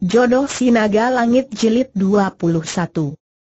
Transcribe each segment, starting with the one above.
Jodoh Sinaga Langit Jilid 21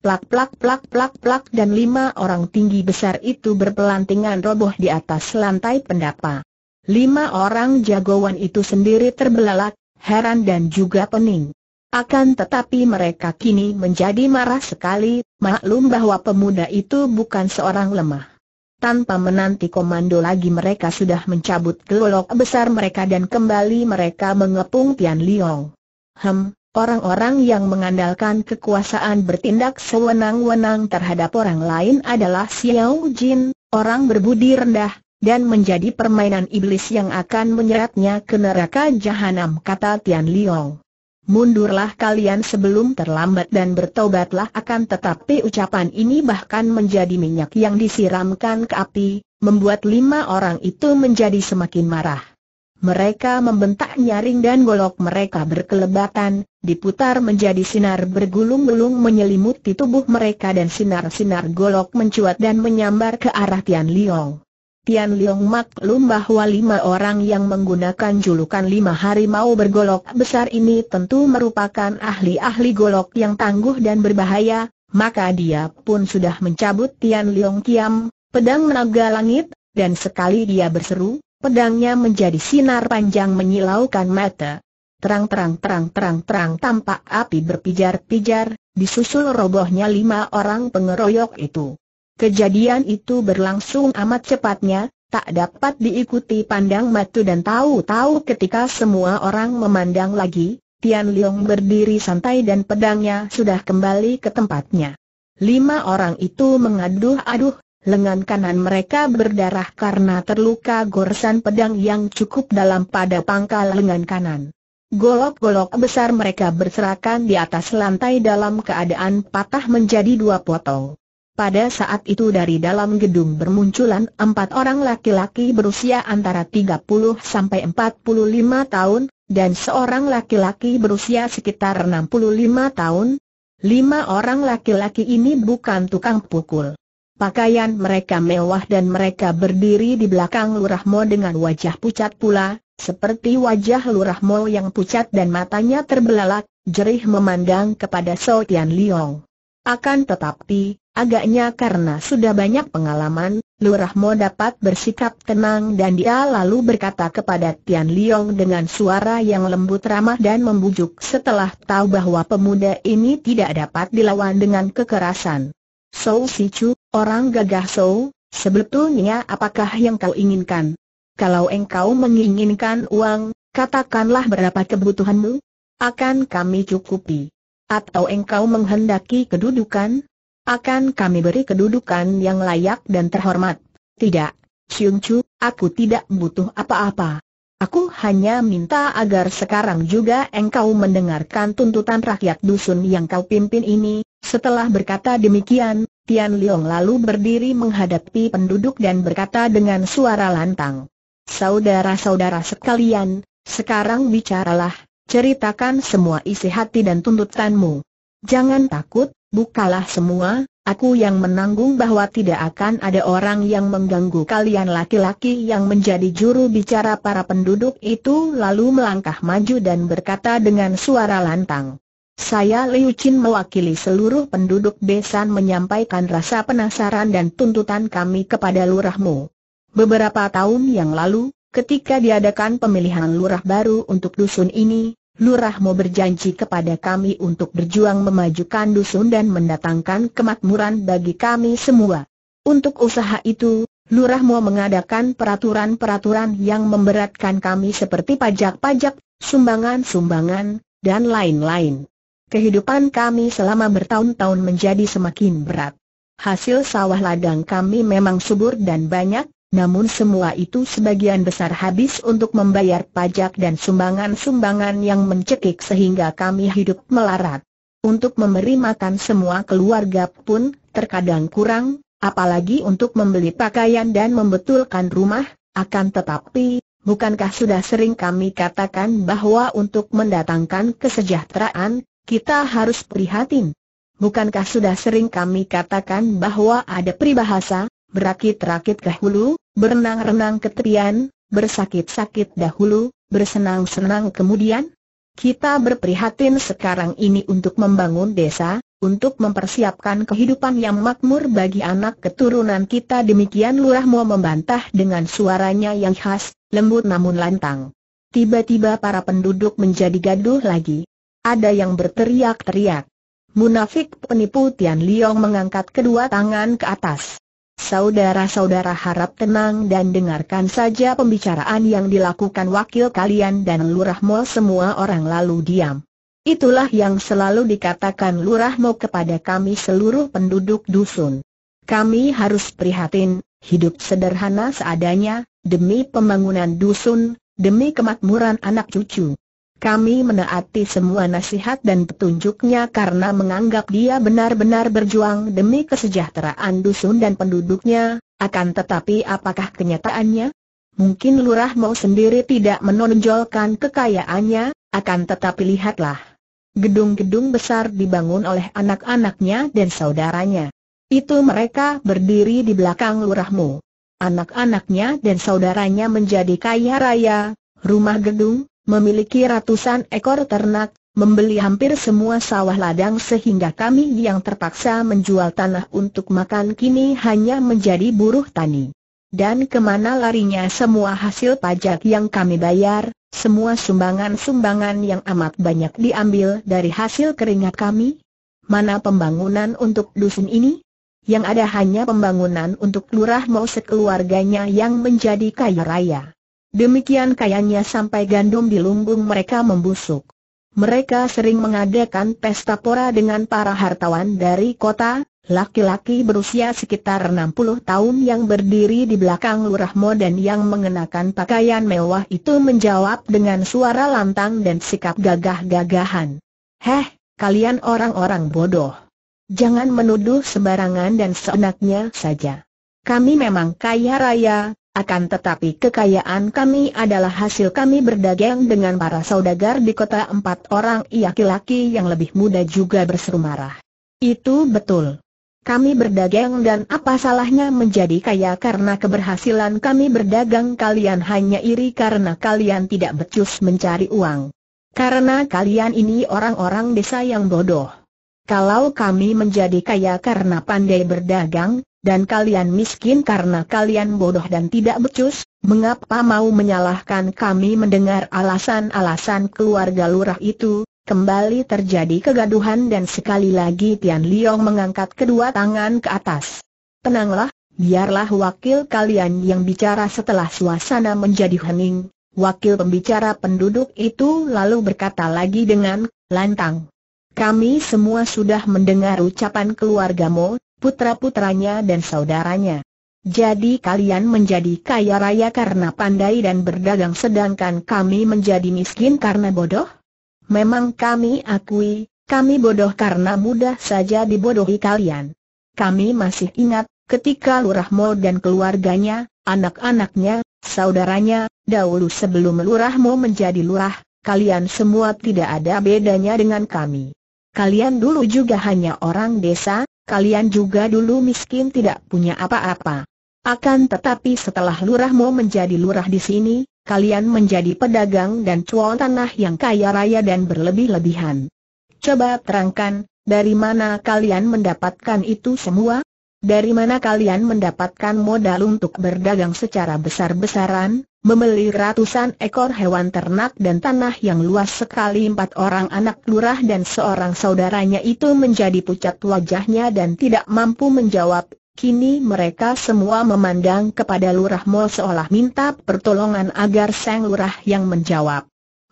Plak-plak-plak-plak-plak dan lima orang tinggi besar itu berpelantingan roboh di atas lantai pendapa. Lima orang jagoan itu sendiri terbelalak, heran dan juga pening. Akan tetapi mereka kini menjadi marah sekali, maklum bahwa pemuda itu bukan seorang lemah. Tanpa menanti komando lagi mereka sudah mencabut gelolok besar mereka dan kembali mereka mengepung Tian Liong. Hem, orang-orang yang mengandalkan kekuasaan bertindak sewenang-wenang terhadap orang lain adalah Xiao Jin, orang berbudi rendah, dan menjadi permainan iblis yang akan menyeretnya ke neraka jahanam kata Tian Liong. Mundurlah kalian sebelum terlambat dan bertobatlah akan tetapi ucapan ini bahkan menjadi minyak yang disiramkan ke api, membuat lima orang itu menjadi semakin marah. Mereka membentak nyaring dan golok mereka berkelebatan, diputar menjadi sinar bergulung-gulung menyelimuti tubuh mereka dan sinar-sinar golok mencuat dan menyambar ke arah Tian Liong. Tian Liong maklum bahwa lima orang yang menggunakan julukan lima harimau bergolok besar ini tentu merupakan ahli-ahli golok yang tangguh dan berbahaya, maka dia pun sudah mencabut Tian Liong Kiam, pedang naga langit, dan sekali dia berseru, Pedangnya menjadi sinar panjang menyilaukan mata. Terang-terang-terang-terang-terang tampak api berpijar-pijar, disusul robohnya lima orang pengeroyok itu. Kejadian itu berlangsung amat cepatnya, tak dapat diikuti pandang mata dan tahu-tahu ketika semua orang memandang lagi, Tian Leong berdiri santai dan pedangnya sudah kembali ke tempatnya. Lima orang itu mengaduh-aduh, lengan kanan mereka berdarah karena terluka goresan pedang yang cukup dalam pada pangkal lengan kanan. Golok-golok besar mereka berserakan di atas lantai dalam keadaan patah menjadi dua potong. Pada saat itu dari dalam gedung bermunculan empat orang laki-laki berusia antara 30 sampai 45 tahun, dan seorang laki-laki berusia sekitar 65 tahun. Lima orang laki-laki ini bukan tukang pukul. Pakaian mereka mewah dan mereka berdiri di belakang Lurah Mo dengan wajah pucat pula, seperti wajah Lurah Mo yang pucat dan matanya terbelalak, jerih memandang kepada So Tian Liong. Akan tetapi, agaknya karena sudah banyak pengalaman, Lurah Mo dapat bersikap tenang dan dia lalu berkata kepada Tian Liong dengan suara yang lembut ramah dan membujuk setelah tahu bahwa pemuda ini tidak dapat dilawan dengan kekerasan. Sou Si Chu, orang gagah Sou, sebetulnya apakah yang kau inginkan? Kalau engkau menginginkan uang, katakanlah berapa kebutuhanmu? Akan kami cukupi. Atau engkau menghendaki kedudukan? Akan kami beri kedudukan yang layak dan terhormat. Tidak, Siung Chu, aku tidak butuh apa-apa. Aku hanya minta agar sekarang juga engkau mendengarkan tuntutan rakyat dusun yang kau pimpin ini, setelah berkata demikian, Tian Liang lalu berdiri menghadapi penduduk dan berkata dengan suara lantang. Saudara-saudara sekalian, sekarang bicaralah, ceritakan semua isi hati dan tuntutanmu. Jangan takut, bukalah semua, aku yang menanggung bahwa tidak akan ada orang yang mengganggu kalian laki-laki yang menjadi juru bicara para penduduk itu lalu melangkah maju dan berkata dengan suara lantang. Saya Liu Chin mewakili seluruh penduduk besan menyampaikan rasa penasaran dan tuntutan kami kepada lurahmu. Beberapa tahun yang lalu, ketika diadakan pemilihan lurah baru untuk dusun ini, lurahmu berjanji kepada kami untuk berjuang memajukan dusun dan mendatangkan kemakmuran bagi kami semua. Untuk usaha itu, lurahmu mengadakan peraturan-peraturan yang memberatkan kami seperti pajak-pajak, sumbangan-sumbangan, dan lain-lain. Kehidupan kami selama bertahun-tahun menjadi semakin berat. Hasil sawah ladang kami memang subur dan banyak, namun semua itu sebagian besar habis untuk membayar pajak dan sumbangan-sumbangan yang mencekik sehingga kami hidup melarat. Untuk memberi makan semua keluarga pun, terkadang kurang, apalagi untuk membeli pakaian dan membetulkan rumah, akan tetapi, Bukankah sudah sering kami katakan bahwa untuk mendatangkan kesejahteraan, kita harus prihatin. Bukankah sudah sering kami katakan bahwa ada peribahasa, berakit-rakit ke hulu, berenang-renang ke tepian, bersakit-sakit dahulu, bersenang-senang kemudian? Kita berprihatin sekarang ini untuk membangun desa, untuk mempersiapkan kehidupan yang makmur bagi anak keturunan kita demikian Lurah mau membantah dengan suaranya yang khas, lembut namun lantang. Tiba-tiba para penduduk menjadi gaduh lagi. Ada yang berteriak-teriak. Munafik penipu Tian Liong mengangkat kedua tangan ke atas. Saudara-saudara harap tenang dan dengarkan saja pembicaraan yang dilakukan wakil kalian dan Lurah Mo semua orang lalu diam. Itulah yang selalu dikatakan Lurah Mo kepada kami seluruh penduduk dusun. Kami harus prihatin, hidup sederhana seadanya, demi pembangunan dusun, demi kemakmuran anak cucu. Kami menaati semua nasihat dan petunjuknya karena menganggap dia benar-benar berjuang demi kesejahteraan dusun dan penduduknya, akan tetapi apakah kenyataannya? Mungkin Lurah Mau sendiri tidak menonjolkan kekayaannya, akan tetapi lihatlah. Gedung-gedung besar dibangun oleh anak-anaknya dan saudaranya. Itu mereka berdiri di belakang lurahmu. Anak-anaknya dan saudaranya menjadi kaya raya, rumah gedung, memiliki ratusan ekor ternak, membeli hampir semua sawah ladang sehingga kami yang terpaksa menjual tanah untuk makan kini hanya menjadi buruh tani. Dan kemana larinya semua hasil pajak yang kami bayar, semua sumbangan-sumbangan yang amat banyak diambil dari hasil keringat kami? Mana pembangunan untuk dusun ini? Yang ada hanya pembangunan untuk lurah mau sekeluarganya yang menjadi kaya raya. Demikian kayanya sampai gandum di lumbung mereka membusuk. Mereka sering mengadakan pesta pora dengan para hartawan dari kota, laki-laki berusia sekitar 60 tahun yang berdiri di belakang Lurah modern yang mengenakan pakaian mewah itu menjawab dengan suara lantang dan sikap gagah-gagahan. Heh, kalian orang-orang bodoh. Jangan menuduh sembarangan dan seenaknya saja. Kami memang kaya raya, akan tetapi kekayaan kami adalah hasil kami berdagang dengan para saudagar di kota empat orang laki-laki yang lebih muda juga berseru marah. Itu betul. Kami berdagang dan apa salahnya menjadi kaya karena keberhasilan kami berdagang kalian hanya iri karena kalian tidak becus mencari uang. Karena kalian ini orang-orang desa yang bodoh kalau kami menjadi kaya karena pandai berdagang, dan kalian miskin karena kalian bodoh dan tidak becus, mengapa mau menyalahkan kami mendengar alasan-alasan keluarga lurah itu? Kembali terjadi kegaduhan dan sekali lagi Tian Liong mengangkat kedua tangan ke atas. Tenanglah, biarlah wakil kalian yang bicara setelah suasana menjadi hening. Wakil pembicara penduduk itu lalu berkata lagi dengan lantang. Kami semua sudah mendengar ucapan keluargamu, putra-putranya dan saudaranya. Jadi kalian menjadi kaya raya karena pandai dan berdagang sedangkan kami menjadi miskin karena bodoh? Memang kami akui, kami bodoh karena mudah saja dibodohi kalian. Kami masih ingat, ketika Lurah Mo dan keluarganya, anak-anaknya, saudaranya, dahulu sebelum Lurah Mo menjadi Lurah, kalian semua tidak ada bedanya dengan kami. Kalian dulu juga hanya orang desa, kalian juga dulu miskin tidak punya apa-apa. Akan tetapi setelah lurahmu menjadi lurah di sini, kalian menjadi pedagang dan cuan tanah yang kaya raya dan berlebih-lebihan. Coba terangkan, dari mana kalian mendapatkan itu semua? Dari mana kalian mendapatkan modal untuk berdagang secara besar-besaran, membeli ratusan ekor hewan ternak dan tanah yang luas sekali empat orang anak lurah dan seorang saudaranya itu menjadi pucat wajahnya dan tidak mampu menjawab, kini mereka semua memandang kepada lurah mol seolah minta pertolongan agar sang lurah yang menjawab.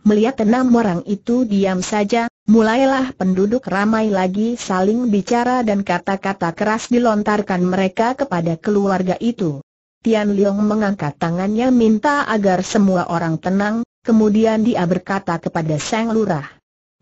Melihat enam orang itu diam saja, mulailah penduduk ramai lagi saling bicara dan kata-kata keras dilontarkan mereka kepada keluarga itu. Tian Liang mengangkat tangannya minta agar semua orang tenang, kemudian dia berkata kepada Sang Lurah.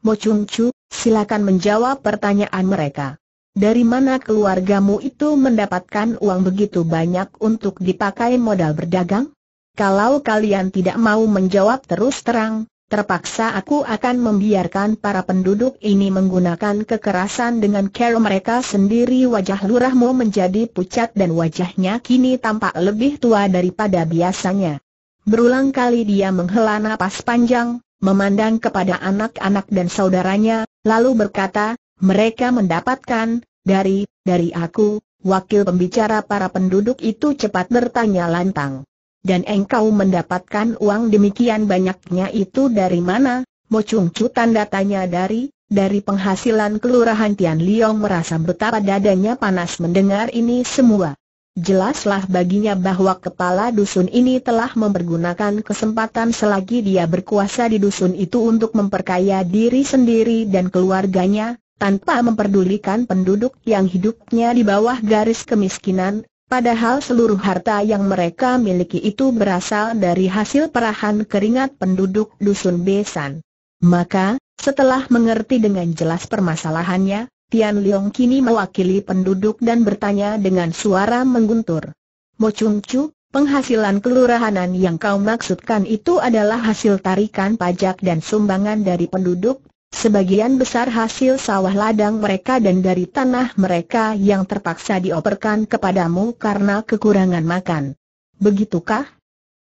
Mo Chung Chu, silakan menjawab pertanyaan mereka. Dari mana keluargamu itu mendapatkan uang begitu banyak untuk dipakai modal berdagang? Kalau kalian tidak mau menjawab terus terang, Terpaksa aku akan membiarkan para penduduk ini menggunakan kekerasan dengan cara mereka sendiri Wajah lurahmu menjadi pucat dan wajahnya kini tampak lebih tua daripada biasanya Berulang kali dia menghela nafas panjang, memandang kepada anak-anak dan saudaranya, lalu berkata, mereka mendapatkan, dari, dari aku, wakil pembicara para penduduk itu cepat bertanya lantang dan engkau mendapatkan uang demikian banyaknya itu dari mana? Mocung Chu tanda tanya dari, dari penghasilan kelurahan Tian Liong merasa betapa dadanya panas mendengar ini semua. Jelaslah baginya bahwa kepala dusun ini telah mempergunakan kesempatan selagi dia berkuasa di dusun itu untuk memperkaya diri sendiri dan keluarganya, tanpa memperdulikan penduduk yang hidupnya di bawah garis kemiskinan, Padahal seluruh harta yang mereka miliki itu berasal dari hasil perahan keringat penduduk dusun Besan. Maka, setelah mengerti dengan jelas permasalahannya, Tian Leong kini mewakili penduduk dan bertanya dengan suara mengguntur. Mo Chung Chu, penghasilan kelurahanan yang kau maksudkan itu adalah hasil tarikan pajak dan sumbangan dari penduduk Sebagian besar hasil sawah ladang mereka dan dari tanah mereka yang terpaksa dioperkan kepadamu karena kekurangan makan. Begitukah?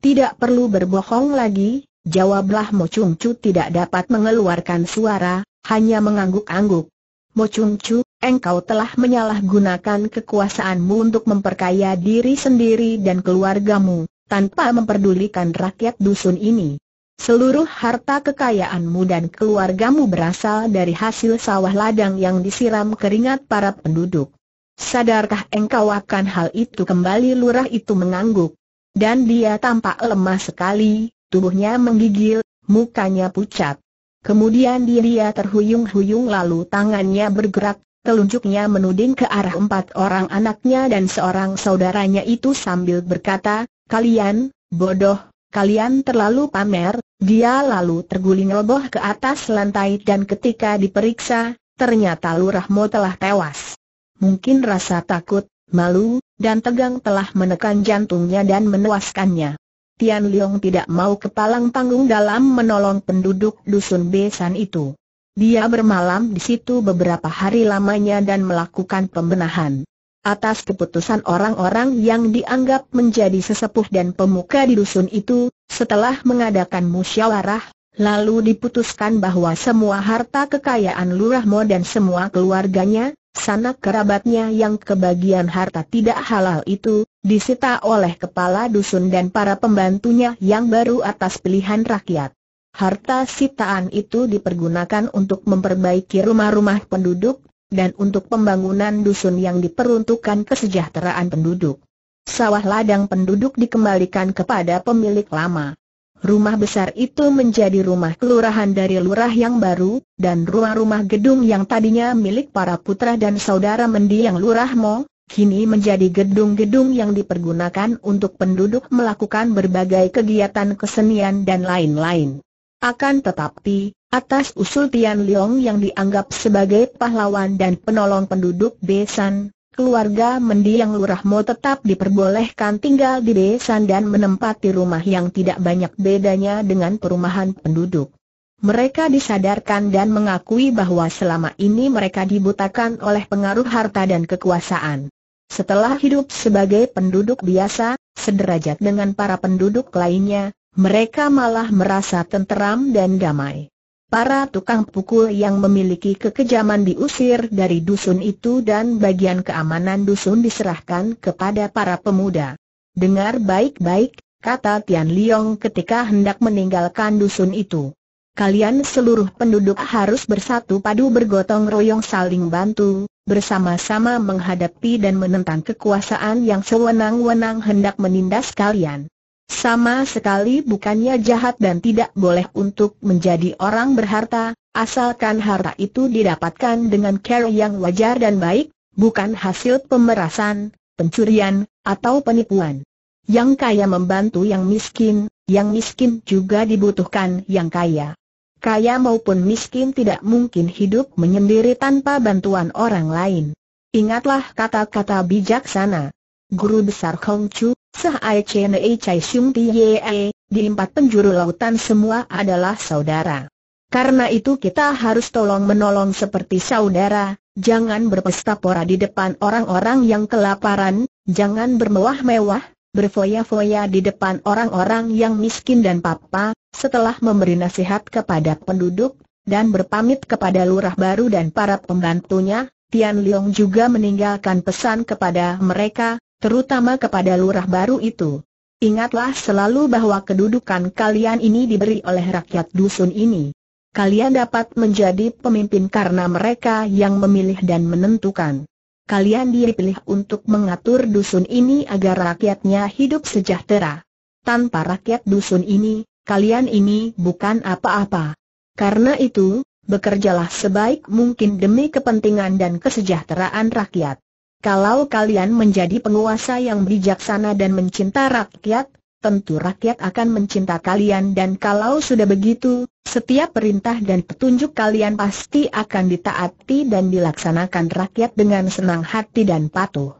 Tidak perlu berbohong lagi, jawablah Mo Chung Chu tidak dapat mengeluarkan suara, hanya mengangguk-angguk. Mo Chung Chu, engkau telah menyalahgunakan kekuasaanmu untuk memperkaya diri sendiri dan keluargamu, tanpa memperdulikan rakyat dusun ini. Seluruh harta kekayaanmu dan keluargamu berasal dari hasil sawah ladang yang disiram keringat para penduduk. Sadarkah engkau akan hal itu kembali lurah itu mengangguk. Dan dia tampak lemah sekali, tubuhnya menggigil, mukanya pucat. Kemudian dia terhuyung-huyung lalu tangannya bergerak, telunjuknya menuding ke arah empat orang anaknya dan seorang saudaranya itu sambil berkata, Kalian, bodoh, kalian terlalu pamer, dia lalu terguling roboh ke atas lantai dan ketika diperiksa, ternyata Lurahmo telah tewas. Mungkin rasa takut, malu, dan tegang telah menekan jantungnya dan menewaskannya. Tian Liang tidak mau kepalang panggung dalam menolong penduduk dusun Besan itu. Dia bermalam di situ beberapa hari lamanya dan melakukan pembenahan. Atas keputusan orang-orang yang dianggap menjadi sesepuh dan pemuka di dusun itu, setelah mengadakan musyawarah, lalu diputuskan bahwa semua harta kekayaan Lurah Mo dan semua keluarganya, sanak kerabatnya yang kebagian harta tidak halal itu, disita oleh kepala dusun dan para pembantunya yang baru atas pilihan rakyat. Harta sitaan itu dipergunakan untuk memperbaiki rumah-rumah penduduk dan untuk pembangunan dusun yang diperuntukkan kesejahteraan penduduk. Sawah ladang penduduk dikembalikan kepada pemilik lama. Rumah besar itu menjadi rumah kelurahan dari lurah yang baru, dan rumah-rumah gedung yang tadinya milik para putra dan saudara mendiang lurah Mo, kini menjadi gedung-gedung yang dipergunakan untuk penduduk melakukan berbagai kegiatan kesenian dan lain-lain. Akan tetapi, Atas usul Tian Leong yang dianggap sebagai pahlawan dan penolong penduduk Besan, keluarga mendiang Lurah Mo tetap diperbolehkan tinggal di Besan dan menempati rumah yang tidak banyak bedanya dengan perumahan penduduk. Mereka disadarkan dan mengakui bahwa selama ini mereka dibutakan oleh pengaruh harta dan kekuasaan. Setelah hidup sebagai penduduk biasa, sederajat dengan para penduduk lainnya, mereka malah merasa tenteram dan damai. Para tukang pukul yang memiliki kekejaman diusir dari dusun itu dan bagian keamanan dusun diserahkan kepada para pemuda. Dengar baik-baik, kata Tian Liong ketika hendak meninggalkan dusun itu. Kalian seluruh penduduk harus bersatu padu bergotong royong saling bantu, bersama-sama menghadapi dan menentang kekuasaan yang sewenang-wenang hendak menindas kalian. Sama sekali bukannya jahat dan tidak boleh untuk menjadi orang berharta, asalkan harta itu didapatkan dengan cara yang wajar dan baik, bukan hasil pemerasan, pencurian, atau penipuan. Yang kaya membantu yang miskin, yang miskin juga dibutuhkan yang kaya. Kaya maupun miskin tidak mungkin hidup menyendiri tanpa bantuan orang lain. Ingatlah kata-kata bijaksana. Guru besar Hong Chu, Chen Chenei Chai Xiong Tie, e, di empat penjuru lautan semua adalah saudara. Karena itu kita harus tolong menolong seperti saudara, jangan berpesta pora di depan orang-orang yang kelaparan, jangan bermewah-mewah, berfoya-foya di depan orang-orang yang miskin dan papa, setelah memberi nasihat kepada penduduk, dan berpamit kepada lurah baru dan para pembantunya, Tian Leong juga meninggalkan pesan kepada mereka, terutama kepada lurah baru itu. Ingatlah selalu bahwa kedudukan kalian ini diberi oleh rakyat dusun ini. Kalian dapat menjadi pemimpin karena mereka yang memilih dan menentukan. Kalian dipilih untuk mengatur dusun ini agar rakyatnya hidup sejahtera. Tanpa rakyat dusun ini, kalian ini bukan apa-apa. Karena itu, bekerjalah sebaik mungkin demi kepentingan dan kesejahteraan rakyat. Kalau kalian menjadi penguasa yang bijaksana dan mencinta rakyat, tentu rakyat akan mencinta kalian dan kalau sudah begitu, setiap perintah dan petunjuk kalian pasti akan ditaati dan dilaksanakan rakyat dengan senang hati dan patuh.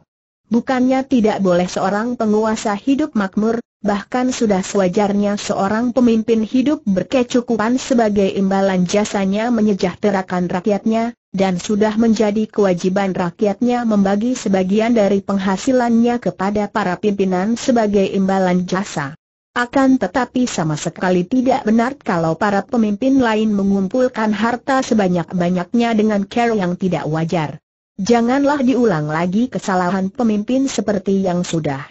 Bukannya tidak boleh seorang penguasa hidup makmur, bahkan sudah sewajarnya seorang pemimpin hidup berkecukupan sebagai imbalan jasanya menyejahterakan rakyatnya, dan sudah menjadi kewajiban rakyatnya membagi sebagian dari penghasilannya kepada para pimpinan sebagai imbalan jasa. Akan tetapi sama sekali tidak benar kalau para pemimpin lain mengumpulkan harta sebanyak-banyaknya dengan care yang tidak wajar. Janganlah diulang lagi kesalahan pemimpin seperti yang sudah.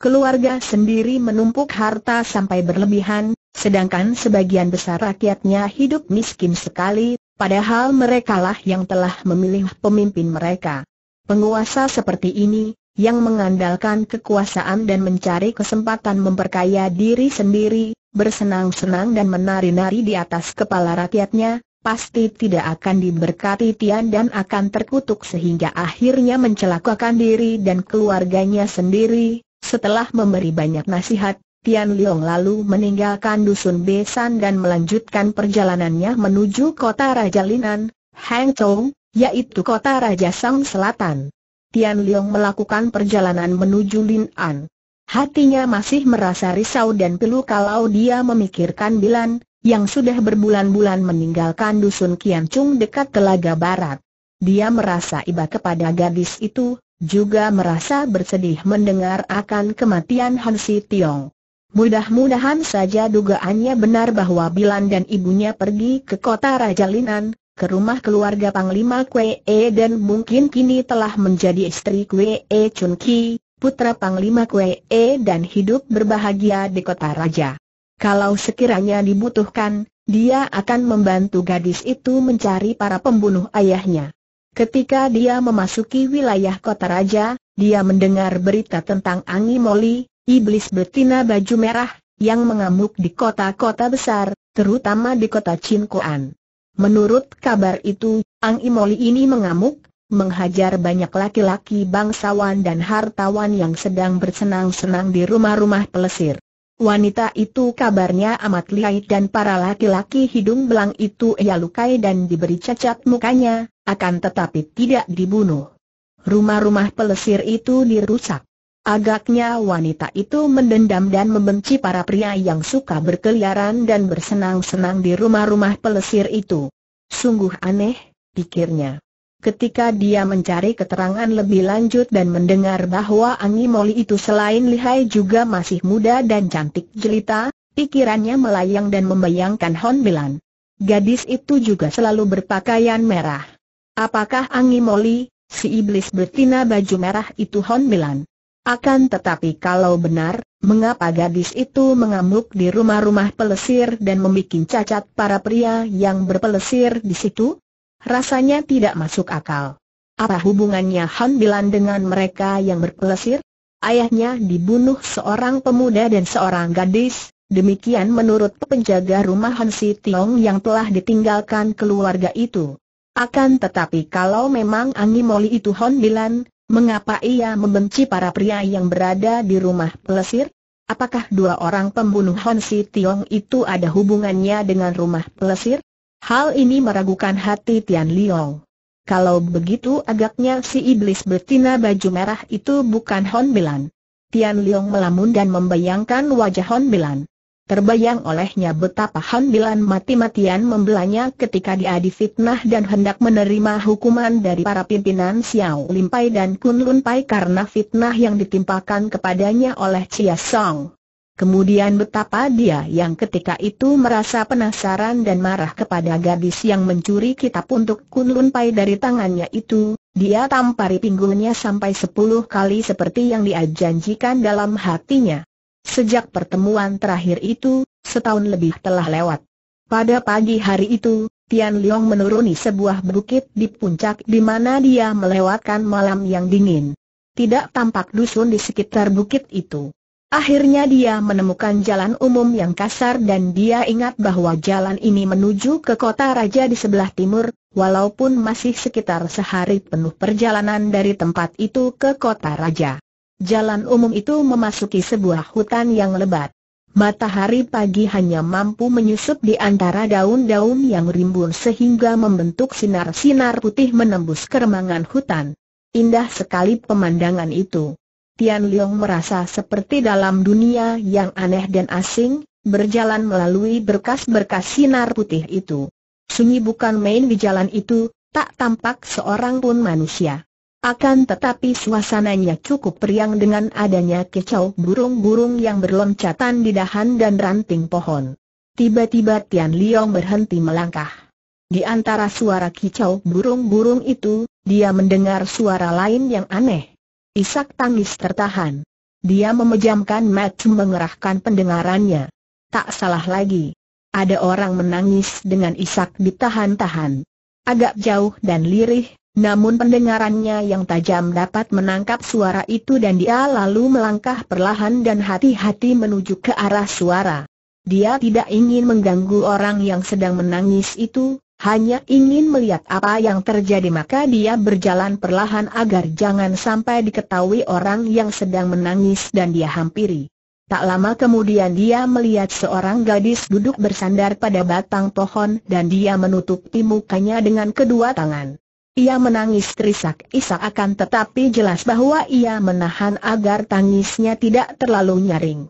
Keluarga sendiri menumpuk harta sampai berlebihan, sedangkan sebagian besar rakyatnya hidup miskin sekali, Padahal merekalah yang telah memilih pemimpin mereka. Penguasa seperti ini, yang mengandalkan kekuasaan dan mencari kesempatan memperkaya diri sendiri, bersenang-senang dan menari-nari di atas kepala rakyatnya, pasti tidak akan diberkati Tian dan akan terkutuk sehingga akhirnya mencelakakan diri dan keluarganya sendiri. Setelah memberi banyak nasihat, Tian Liong lalu meninggalkan dusun Besan dan melanjutkan perjalanannya menuju kota Raja Linan, Hangzhou, yaitu kota Raja Sang Selatan. Tian Liong melakukan perjalanan menuju Linan. Hatinya masih merasa risau dan pilu kalau dia memikirkan Bilan, yang sudah berbulan-bulan meninggalkan dusun Chung dekat Telaga Barat. Dia merasa iba kepada gadis itu, juga merasa bersedih mendengar akan kematian Han Si Tiong. Mudah-mudahan saja dugaannya benar bahwa Bilan dan ibunya pergi ke kota Raja Linan, ke rumah keluarga Panglima Kwee e dan mungkin kini telah menjadi istri Kwee e Chun Ki, putra Panglima Kwee e dan hidup berbahagia di kota Raja. Kalau sekiranya dibutuhkan, dia akan membantu gadis itu mencari para pembunuh ayahnya. Ketika dia memasuki wilayah kota Raja, dia mendengar berita tentang Angi Moli, Iblis betina baju merah, yang mengamuk di kota-kota besar, terutama di kota Cinkoan. Menurut kabar itu, Ang Imoli ini mengamuk, menghajar banyak laki-laki bangsawan dan hartawan yang sedang bersenang-senang di rumah-rumah pelesir. Wanita itu kabarnya amat lihai dan para laki-laki hidung belang itu ia lukai dan diberi cacat mukanya, akan tetapi tidak dibunuh. Rumah-rumah pelesir itu dirusak. Agaknya wanita itu mendendam dan membenci para pria yang suka berkeliaran dan bersenang-senang di rumah-rumah pelesir itu. Sungguh aneh, pikirnya. Ketika dia mencari keterangan lebih lanjut dan mendengar bahwa Angi Moli itu selain lihai juga masih muda dan cantik jelita, pikirannya melayang dan membayangkan Hon Bilan. Gadis itu juga selalu berpakaian merah. Apakah Angi Moli, si iblis betina baju merah itu Hon Bilan? Akan tetapi kalau benar, mengapa gadis itu mengamuk di rumah-rumah pelesir dan membuat cacat para pria yang berpelesir di situ? Rasanya tidak masuk akal. Apa hubungannya Han Bilan dengan mereka yang berpelesir? Ayahnya dibunuh seorang pemuda dan seorang gadis, demikian menurut penjaga rumah Han Si Tiong yang telah ditinggalkan keluarga itu. Akan tetapi kalau memang Angimoli itu Han Bilan, Mengapa ia membenci para pria yang berada di rumah pelesir? Apakah dua orang pembunuh Hon Si Tiong itu ada hubungannya dengan rumah pelesir? Hal ini meragukan hati Tian Liong. Kalau begitu agaknya si iblis betina baju merah itu bukan Hon Bilan. Tian Liong melamun dan membayangkan wajah Hon Bilan. Terbayang olehnya betapa Han mati-matian membelanya ketika dia difitnah dan hendak menerima hukuman dari para pimpinan Xiao Limpai dan Kun Lunpai karena fitnah yang ditimpakan kepadanya oleh Chia Song. Kemudian betapa dia yang ketika itu merasa penasaran dan marah kepada gadis yang mencuri kitab untuk Kun Lunpai dari tangannya itu, dia tampari pinggulnya sampai sepuluh kali seperti yang dia janjikan dalam hatinya. Sejak pertemuan terakhir itu, setahun lebih telah lewat. Pada pagi hari itu, Tian Liang menuruni sebuah bukit di puncak di mana dia melewatkan malam yang dingin. Tidak tampak dusun di sekitar bukit itu. Akhirnya dia menemukan jalan umum yang kasar dan dia ingat bahwa jalan ini menuju ke kota raja di sebelah timur, walaupun masih sekitar sehari penuh perjalanan dari tempat itu ke kota raja. Jalan umum itu memasuki sebuah hutan yang lebat. Matahari pagi hanya mampu menyusup di antara daun-daun yang rimbun sehingga membentuk sinar-sinar putih menembus keremangan hutan. Indah sekali pemandangan itu. Tian Liang merasa seperti dalam dunia yang aneh dan asing, berjalan melalui berkas-berkas sinar putih itu. Sunyi bukan main di jalan itu, tak tampak seorang pun manusia. Akan tetapi suasananya cukup periang dengan adanya kicau burung-burung yang berloncatan di dahan dan ranting pohon. Tiba-tiba Tian Liang berhenti melangkah. Di antara suara kicau burung-burung itu, dia mendengar suara lain yang aneh. Isak tangis tertahan. Dia memejamkan mata mengerahkan pendengarannya. Tak salah lagi. Ada orang menangis dengan isak ditahan-tahan. Agak jauh dan lirih, namun pendengarannya yang tajam dapat menangkap suara itu dan dia lalu melangkah perlahan dan hati-hati menuju ke arah suara. Dia tidak ingin mengganggu orang yang sedang menangis itu, hanya ingin melihat apa yang terjadi maka dia berjalan perlahan agar jangan sampai diketahui orang yang sedang menangis dan dia hampiri. Tak lama kemudian dia melihat seorang gadis duduk bersandar pada batang pohon dan dia menutupi mukanya dengan kedua tangan. Ia menangis terisak-isak akan tetapi jelas bahwa ia menahan agar tangisnya tidak terlalu nyaring.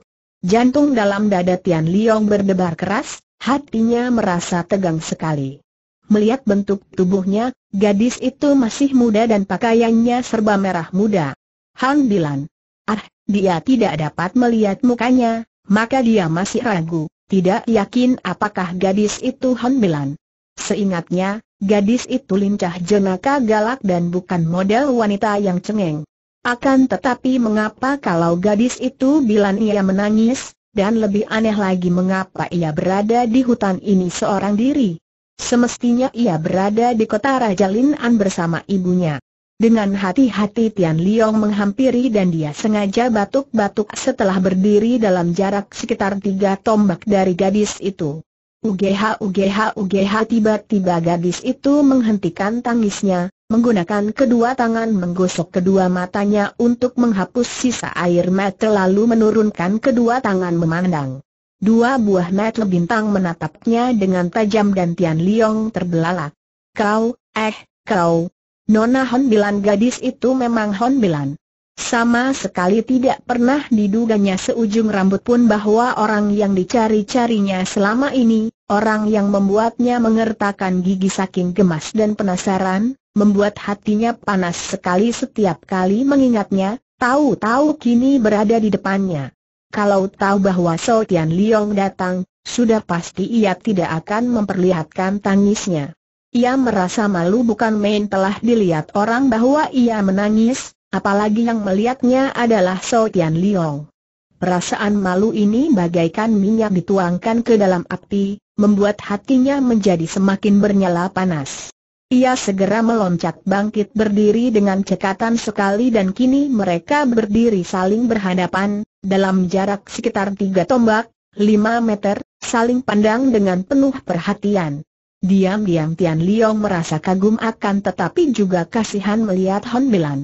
Jantung dalam dada Tian Liong berdebar keras, hatinya merasa tegang sekali. Melihat bentuk tubuhnya, gadis itu masih muda dan pakaiannya serba merah muda. Han Bilan. Ah, dia tidak dapat melihat mukanya, maka dia masih ragu, tidak yakin apakah gadis itu Han Bilan. Seingatnya, gadis itu lincah jenaka galak dan bukan model wanita yang cengeng. Akan tetapi mengapa kalau gadis itu bilang ia menangis, dan lebih aneh lagi mengapa ia berada di hutan ini seorang diri? Semestinya ia berada di kota Raja Lin'an bersama ibunya. Dengan hati-hati Tian Liong menghampiri dan dia sengaja batuk-batuk setelah berdiri dalam jarak sekitar tiga tombak dari gadis itu. UGH UGH UGH tiba-tiba gadis itu menghentikan tangisnya, menggunakan kedua tangan menggosok kedua matanya untuk menghapus sisa air mata lalu menurunkan kedua tangan memandang. Dua buah mata bintang menatapnya dengan tajam dan Tian Liong terbelalak. Kau, eh, kau. Nona Hon Bilan gadis itu memang Hon Bilan. Sama sekali tidak pernah diduganya seujung rambut pun bahwa orang yang dicari-carinya selama ini, orang yang membuatnya mengertakkan gigi saking gemas dan penasaran, membuat hatinya panas sekali setiap kali mengingatnya, tahu-tahu kini berada di depannya. Kalau tahu bahwa Tian Liong datang, sudah pasti ia tidak akan memperlihatkan tangisnya. Ia merasa malu bukan main telah dilihat orang bahwa ia menangis, Apalagi yang melihatnya adalah So Tian Liong. Perasaan malu ini bagaikan minyak dituangkan ke dalam api, membuat hatinya menjadi semakin bernyala panas. Ia segera meloncat bangkit berdiri dengan cekatan sekali dan kini mereka berdiri saling berhadapan, dalam jarak sekitar tiga tombak, lima meter, saling pandang dengan penuh perhatian. Diam-diam Tian Liong merasa kagum akan tetapi juga kasihan melihat Hon Bilan.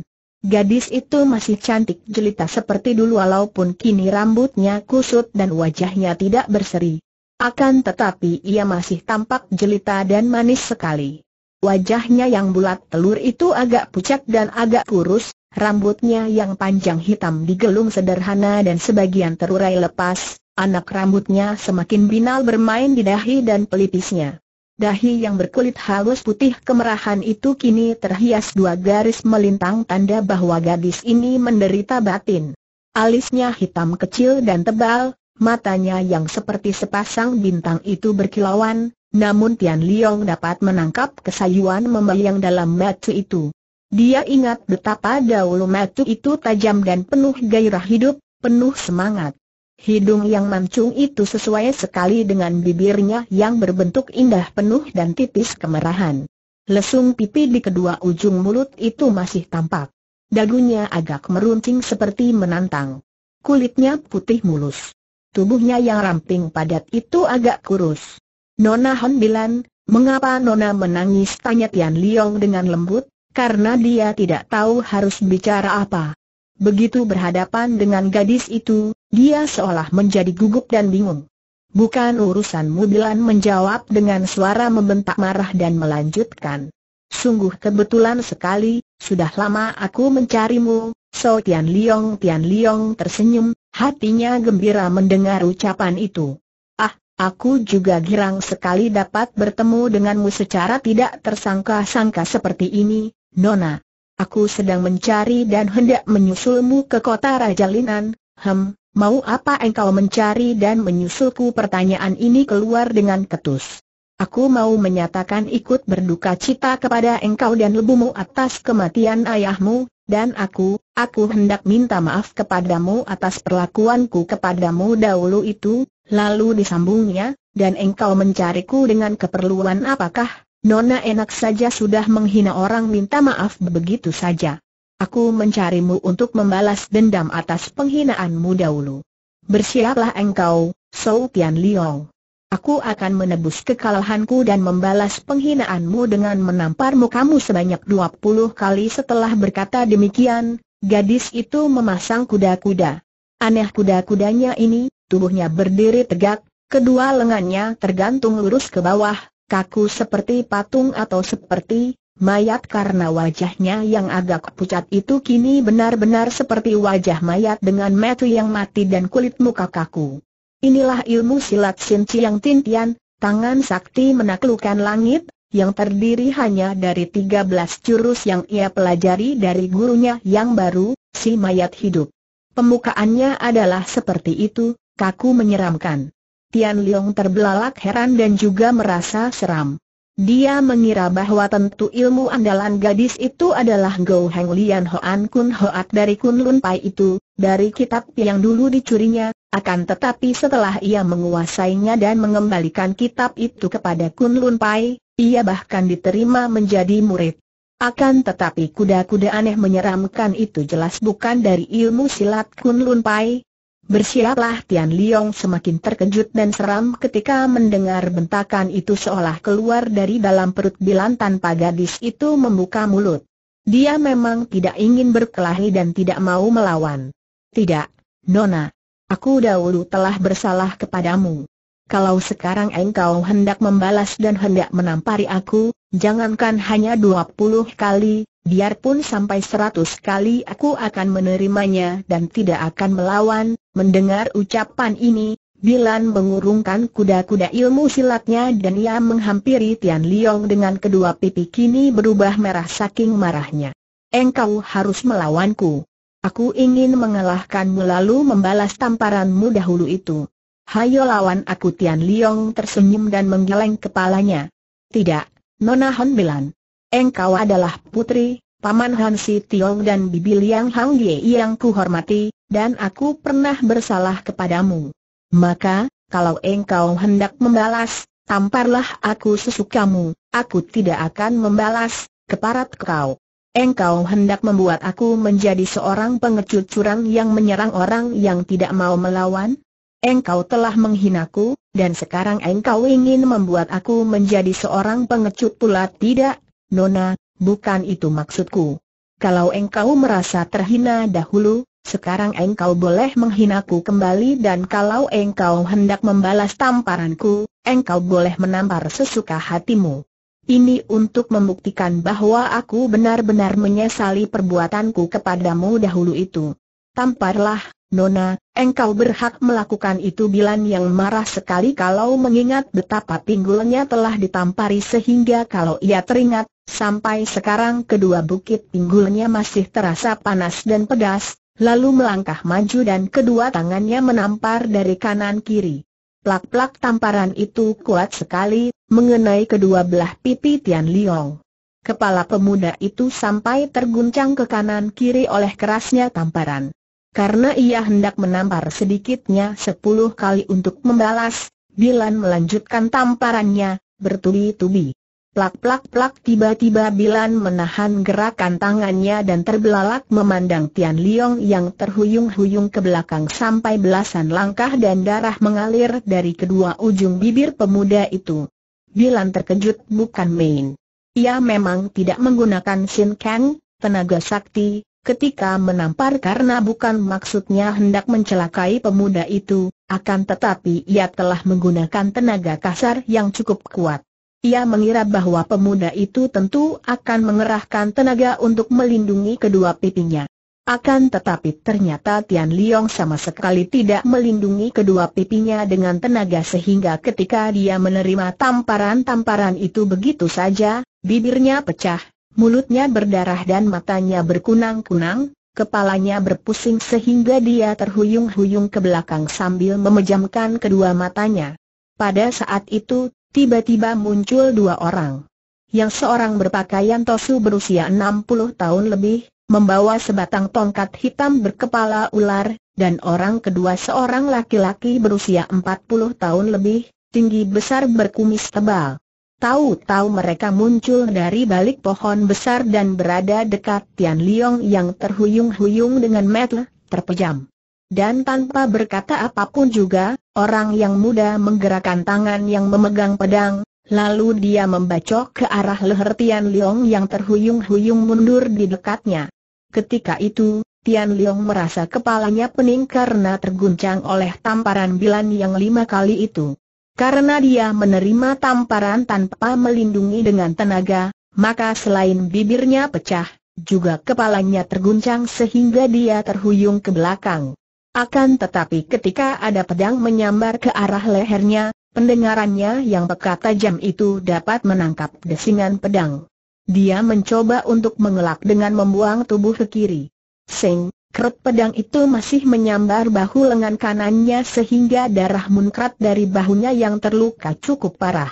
Gadis itu masih cantik jelita seperti dulu walaupun kini rambutnya kusut dan wajahnya tidak berseri. Akan tetapi ia masih tampak jelita dan manis sekali. Wajahnya yang bulat telur itu agak pucat dan agak kurus, rambutnya yang panjang hitam digelung sederhana dan sebagian terurai lepas, anak rambutnya semakin binal bermain di dahi dan pelipisnya. Dahi yang berkulit halus putih kemerahan itu kini terhias dua garis melintang tanda bahwa gadis ini menderita batin. Alisnya hitam kecil dan tebal, matanya yang seperti sepasang bintang itu berkilauan, namun Tian Liong dapat menangkap kesayuan membayang dalam mata itu. Dia ingat betapa dahulu mata itu tajam dan penuh gairah hidup, penuh semangat. Hidung yang mancung itu sesuai sekali dengan bibirnya yang berbentuk indah penuh dan tipis kemerahan. Lesung pipi di kedua ujung mulut itu masih tampak. Dagunya agak meruncing seperti menantang. Kulitnya putih mulus. Tubuhnya yang ramping padat itu agak kurus. Nona Hon bilang, mengapa Nona menangis? Tanya Tian Liong dengan lembut, karena dia tidak tahu harus bicara apa. Begitu berhadapan dengan gadis itu, dia seolah menjadi gugup dan bingung. Bukan urusanmu Bilan menjawab dengan suara membentak marah dan melanjutkan. Sungguh kebetulan sekali, sudah lama aku mencarimu, So Tian Liong Tian Liong tersenyum, hatinya gembira mendengar ucapan itu. Ah, aku juga girang sekali dapat bertemu denganmu secara tidak tersangka-sangka seperti ini, Nona, Aku sedang mencari dan hendak menyusulmu ke kota Raja Linan. hem, mau apa engkau mencari dan menyusulku pertanyaan ini keluar dengan ketus. Aku mau menyatakan ikut berduka cita kepada engkau dan lebumu atas kematian ayahmu, dan aku, aku hendak minta maaf kepadamu atas perlakuanku kepadamu dahulu itu, lalu disambungnya, dan engkau mencariku dengan keperluan apakah? Nona enak saja sudah menghina orang minta maaf begitu saja. Aku mencarimu untuk membalas dendam atas penghinaanmu dahulu. Bersiaplah engkau, Sou Tian Liao. Aku akan menebus kekalahanku dan membalas penghinaanmu dengan menamparmu kamu sebanyak 20 kali setelah berkata demikian, gadis itu memasang kuda-kuda. Aneh kuda-kudanya ini, tubuhnya berdiri tegak, kedua lengannya tergantung lurus ke bawah, kaku seperti patung atau seperti mayat karena wajahnya yang agak pucat itu kini benar-benar seperti wajah mayat dengan metu yang mati dan kulit muka kaku. Inilah ilmu silat Sin Chiang Tintian, tangan sakti menaklukkan langit, yang terdiri hanya dari 13 jurus yang ia pelajari dari gurunya yang baru, si mayat hidup. Pemukaannya adalah seperti itu, kaku menyeramkan. Tian Leong terbelalak heran dan juga merasa seram. Dia mengira bahwa tentu ilmu andalan gadis itu adalah Go Heng Lian Hoan Kun Hoat dari Kun Lun Pai itu, dari kitab yang dulu dicurinya, akan tetapi setelah ia menguasainya dan mengembalikan kitab itu kepada Kun Lun Pai, ia bahkan diterima menjadi murid. Akan tetapi kuda-kuda aneh menyeramkan itu jelas bukan dari ilmu silat Kun Lun Pai, Bersiaplah Tian Liong semakin terkejut dan seram ketika mendengar bentakan itu seolah keluar dari dalam perut Bilan tanpa gadis itu membuka mulut. Dia memang tidak ingin berkelahi dan tidak mau melawan. Tidak, Nona. Aku dahulu telah bersalah kepadamu. Kalau sekarang engkau hendak membalas dan hendak menampari aku, jangankan hanya 20 kali, biarpun sampai seratus kali aku akan menerimanya dan tidak akan melawan, mendengar ucapan ini, Bilan mengurungkan kuda-kuda ilmu silatnya dan ia menghampiri Tian Liong dengan kedua pipi kini berubah merah saking marahnya. Engkau harus melawanku. Aku ingin mengalahkanmu lalu membalas tamparanmu dahulu itu. Hayo lawan aku Tian Liong tersenyum dan menggeleng kepalanya. Tidak, Nona Hon Bilan. Engkau adalah putri, Paman Hansi Si Tiong dan Bibi Liang Hang Ye yang kuhormati, dan aku pernah bersalah kepadamu. Maka, kalau engkau hendak membalas, tamparlah aku sesukamu, aku tidak akan membalas, keparat kau. Engkau hendak membuat aku menjadi seorang pengecut curang yang menyerang orang yang tidak mau melawan? Engkau telah menghinaku, dan sekarang engkau ingin membuat aku menjadi seorang pengecut pula tidak? Nona, bukan itu maksudku. Kalau engkau merasa terhina dahulu, sekarang engkau boleh menghinaku kembali dan kalau engkau hendak membalas tamparanku, engkau boleh menampar sesuka hatimu. Ini untuk membuktikan bahwa aku benar-benar menyesali perbuatanku kepadamu dahulu itu. Tamparlah, Nona, engkau berhak melakukan itu Bilan yang marah sekali kalau mengingat betapa pinggulnya telah ditampari sehingga kalau ia teringat, sampai sekarang kedua bukit pinggulnya masih terasa panas dan pedas, lalu melangkah maju dan kedua tangannya menampar dari kanan kiri. Plak-plak tamparan itu kuat sekali, mengenai kedua belah pipi Tian Liong. Kepala pemuda itu sampai terguncang ke kanan kiri oleh kerasnya tamparan karena ia hendak menampar sedikitnya sepuluh kali untuk membalas, Bilan melanjutkan tamparannya, bertubi-tubi. Plak-plak-plak tiba-tiba Bilan menahan gerakan tangannya dan terbelalak memandang Tian Liong yang terhuyung-huyung ke belakang sampai belasan langkah dan darah mengalir dari kedua ujung bibir pemuda itu. Bilan terkejut bukan main. Ia memang tidak menggunakan Sin Kang, tenaga sakti, Ketika menampar karena bukan maksudnya hendak mencelakai pemuda itu, akan tetapi ia telah menggunakan tenaga kasar yang cukup kuat. Ia mengira bahwa pemuda itu tentu akan mengerahkan tenaga untuk melindungi kedua pipinya. Akan tetapi ternyata Tian Liong sama sekali tidak melindungi kedua pipinya dengan tenaga sehingga ketika dia menerima tamparan-tamparan itu begitu saja, bibirnya pecah, Mulutnya berdarah dan matanya berkunang-kunang, kepalanya berpusing sehingga dia terhuyung-huyung ke belakang sambil memejamkan kedua matanya. Pada saat itu, tiba-tiba muncul dua orang. Yang seorang berpakaian tosu berusia 60 tahun lebih, membawa sebatang tongkat hitam berkepala ular, dan orang kedua seorang laki-laki berusia 40 tahun lebih, tinggi besar berkumis tebal. Tahu-tahu mereka muncul dari balik pohon besar dan berada dekat Tian Liong yang terhuyung-huyung dengan metel, terpejam. Dan tanpa berkata apapun juga, orang yang muda menggerakkan tangan yang memegang pedang, lalu dia membacok ke arah leher Tian Liong yang terhuyung-huyung mundur di dekatnya. Ketika itu, Tian Liong merasa kepalanya pening karena terguncang oleh tamparan bilan yang lima kali itu. Karena dia menerima tamparan tanpa melindungi dengan tenaga, maka selain bibirnya pecah, juga kepalanya terguncang sehingga dia terhuyung ke belakang. Akan tetapi ketika ada pedang menyambar ke arah lehernya, pendengarannya yang peka tajam itu dapat menangkap desingan pedang. Dia mencoba untuk mengelak dengan membuang tubuh ke kiri. Seng, Kerut pedang itu masih menyambar bahu lengan kanannya sehingga darah munkrat dari bahunya yang terluka cukup parah.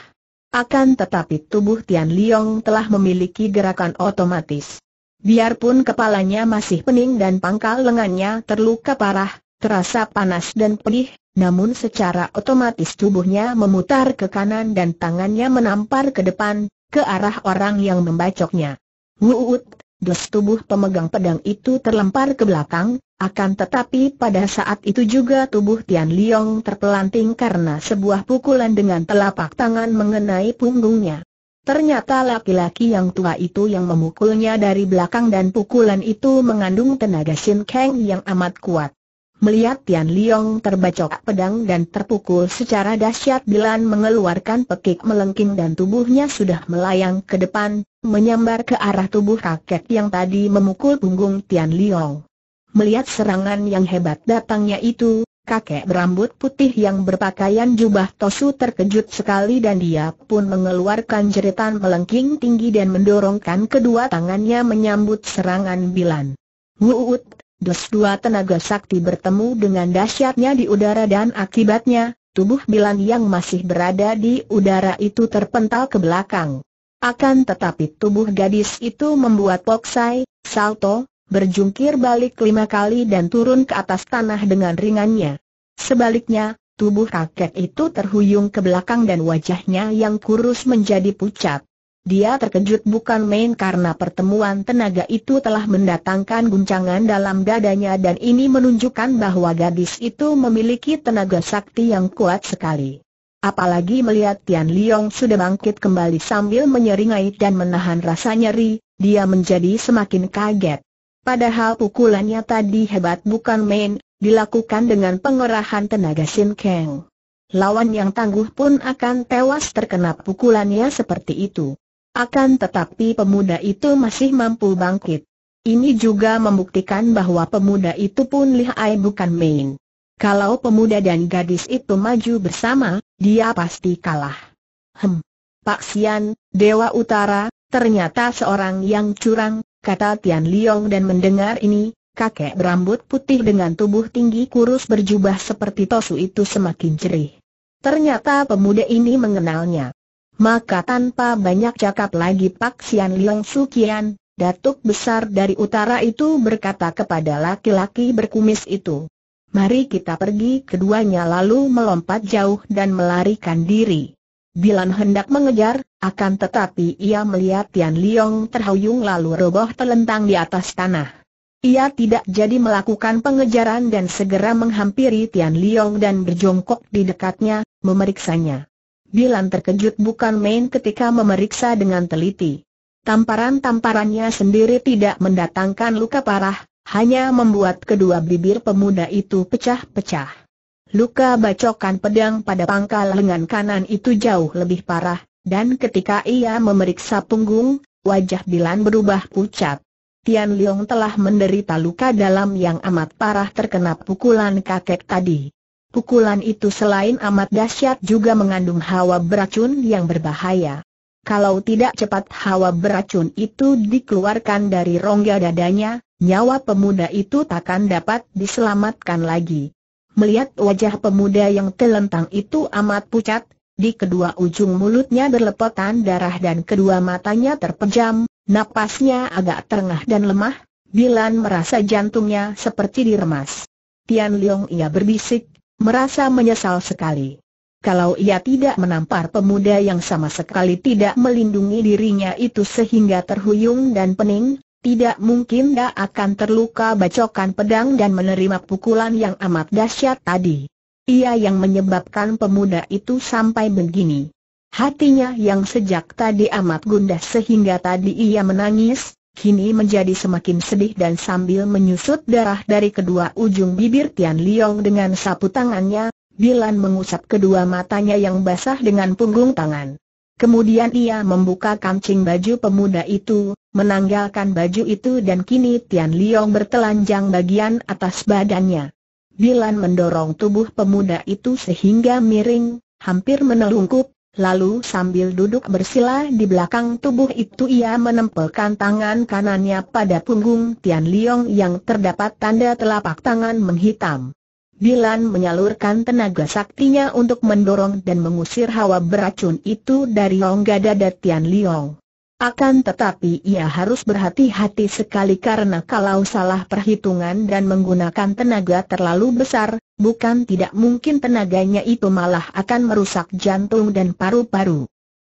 Akan tetapi tubuh Tian Liong telah memiliki gerakan otomatis. Biarpun kepalanya masih pening dan pangkal lengannya terluka parah, terasa panas dan pedih, namun secara otomatis tubuhnya memutar ke kanan dan tangannya menampar ke depan, ke arah orang yang membacoknya. Wuut, Des tubuh pemegang pedang itu terlempar ke belakang, akan tetapi pada saat itu juga tubuh Tian Liong terpelanting karena sebuah pukulan dengan telapak tangan mengenai punggungnya. Ternyata laki-laki yang tua itu yang memukulnya dari belakang dan pukulan itu mengandung tenaga Shin Kang yang amat kuat. Melihat Tian Liong terbacok pedang dan terpukul secara dahsyat Bilan mengeluarkan pekik melengking dan tubuhnya sudah melayang ke depan, menyambar ke arah tubuh kakek yang tadi memukul punggung Tian Liong. Melihat serangan yang hebat datangnya itu, kakek berambut putih yang berpakaian jubah tosu terkejut sekali dan dia pun mengeluarkan jeritan melengking tinggi dan mendorongkan kedua tangannya menyambut serangan Bilan. Wuut! Dus dua tenaga sakti bertemu dengan dahsyatnya di udara dan akibatnya, tubuh Bilan yang masih berada di udara itu terpental ke belakang. Akan tetapi tubuh gadis itu membuat Poksai, salto, berjungkir balik lima kali dan turun ke atas tanah dengan ringannya. Sebaliknya, tubuh kakek itu terhuyung ke belakang dan wajahnya yang kurus menjadi pucat. Dia terkejut bukan main karena pertemuan tenaga itu telah mendatangkan guncangan dalam dadanya dan ini menunjukkan bahwa gadis itu memiliki tenaga sakti yang kuat sekali. Apalagi melihat Tian Liong sudah bangkit kembali sambil menyeringai dan menahan rasa nyeri, dia menjadi semakin kaget. Padahal pukulannya tadi hebat bukan main, dilakukan dengan pengerahan tenaga Sin Kang. Lawan yang tangguh pun akan tewas terkena pukulannya seperti itu. Akan tetapi pemuda itu masih mampu bangkit. Ini juga membuktikan bahwa pemuda itu pun lihai bukan main. Kalau pemuda dan gadis itu maju bersama, dia pasti kalah. Hem. Pak Sian, Dewa Utara, ternyata seorang yang curang, kata Tian Liong dan mendengar ini, kakek berambut putih dengan tubuh tinggi kurus berjubah seperti Tosu itu semakin cerih. Ternyata pemuda ini mengenalnya. Maka tanpa banyak cakap lagi Pak Sian Liang Sukian, datuk besar dari utara itu berkata kepada laki-laki berkumis itu. Mari kita pergi keduanya lalu melompat jauh dan melarikan diri. Bilan hendak mengejar, akan tetapi ia melihat Tian Liong terhuyung lalu roboh telentang di atas tanah. Ia tidak jadi melakukan pengejaran dan segera menghampiri Tian Liong dan berjongkok di dekatnya, memeriksanya. Bilan terkejut bukan main ketika memeriksa dengan teliti. Tamparan-tamparannya sendiri tidak mendatangkan luka parah, hanya membuat kedua bibir pemuda itu pecah-pecah. Luka bacokan pedang pada pangkal lengan kanan itu jauh lebih parah, dan ketika ia memeriksa punggung, wajah Bilan berubah pucat. Tian Leong telah menderita luka dalam yang amat parah terkena pukulan kakek tadi. Pukulan itu selain amat dahsyat juga mengandung hawa beracun yang berbahaya. Kalau tidak cepat hawa beracun itu dikeluarkan dari rongga dadanya, nyawa pemuda itu takkan dapat diselamatkan lagi. Melihat wajah pemuda yang telentang itu amat pucat, di kedua ujung mulutnya berlepotan darah dan kedua matanya terpejam, napasnya agak terengah dan lemah, Bilan merasa jantungnya seperti diremas. Tian Leong ia berbisik, merasa menyesal sekali. Kalau ia tidak menampar pemuda yang sama sekali tidak melindungi dirinya itu sehingga terhuyung dan pening, tidak mungkin dia akan terluka bacokan pedang dan menerima pukulan yang amat dahsyat tadi. Ia yang menyebabkan pemuda itu sampai begini. Hatinya yang sejak tadi amat gundah sehingga tadi ia menangis, kini menjadi semakin sedih dan sambil menyusut darah dari kedua ujung bibir Tian Liong dengan sapu tangannya, Bilan mengusap kedua matanya yang basah dengan punggung tangan. Kemudian ia membuka kancing baju pemuda itu, menanggalkan baju itu dan kini Tian Liong bertelanjang bagian atas badannya. Bilan mendorong tubuh pemuda itu sehingga miring, hampir menelungkup, Lalu sambil duduk bersila di belakang tubuh itu ia menempelkan tangan kanannya pada punggung Tian Liong yang terdapat tanda telapak tangan menghitam. Dilan menyalurkan tenaga saktinya untuk mendorong dan mengusir hawa beracun itu dari rongga dada Tian Liong. Akan tetapi ia harus berhati-hati sekali karena kalau salah perhitungan dan menggunakan tenaga terlalu besar, bukan tidak mungkin tenaganya itu malah akan merusak jantung dan paru-paru.